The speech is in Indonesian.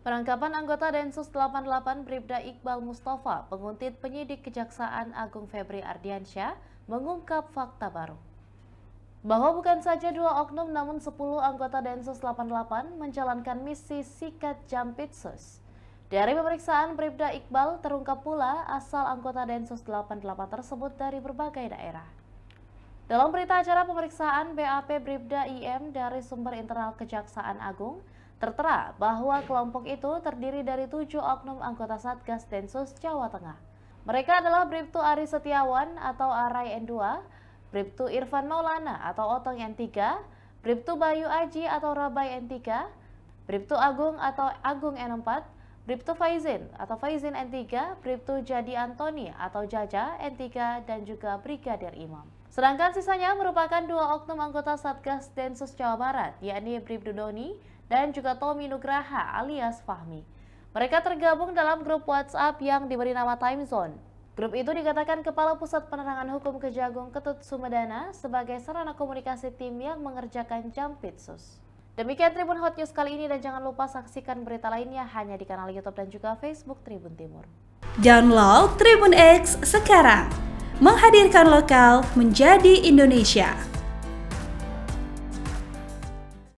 Penangkapan anggota Densus 88 Bribda Iqbal Mustafa, penguntit penyidik Kejaksaan Agung Febri Ardiansyah, mengungkap fakta baru. Bahwa bukan saja dua oknum namun 10 anggota Densus 88 menjalankan misi sikat jampitsus. Dari pemeriksaan Bribda Iqbal terungkap pula asal anggota Densus 88 tersebut dari berbagai daerah. Dalam berita acara pemeriksaan BAP Bribda IM dari sumber internal Kejaksaan Agung, tertera bahwa kelompok itu terdiri dari tujuh oknum anggota Satgas Densus Jawa Tengah. Mereka adalah Bribtu Ari Setiawan atau Arai N2, Bribtu Irfan Maulana atau Otong N3, Bribtu Bayu Aji atau Rabai N3, Bribtu Agung atau Agung N4, Bripto Faizin atau Faizin N3, Bripto Jadi Antoni atau Jaja N3, dan juga Brigadir Imam. Sedangkan sisanya merupakan dua oknum anggota Satgas Densus Jawa Barat, yakni Bribdu Doni dan juga Tommy Nugraha alias Fahmi. Mereka tergabung dalam grup WhatsApp yang diberi nama Time Zone. Grup itu dikatakan Kepala Pusat Penerangan Hukum Kejagung Ketut Sumedana sebagai sarana komunikasi tim yang mengerjakan jam jampitsus. Demikian Tribun Hot News kali ini dan jangan lupa saksikan berita lainnya hanya di kanal YouTube dan juga Facebook Tribun Timur. Download Tribun X sekarang. Menghadirkan lokal menjadi Indonesia.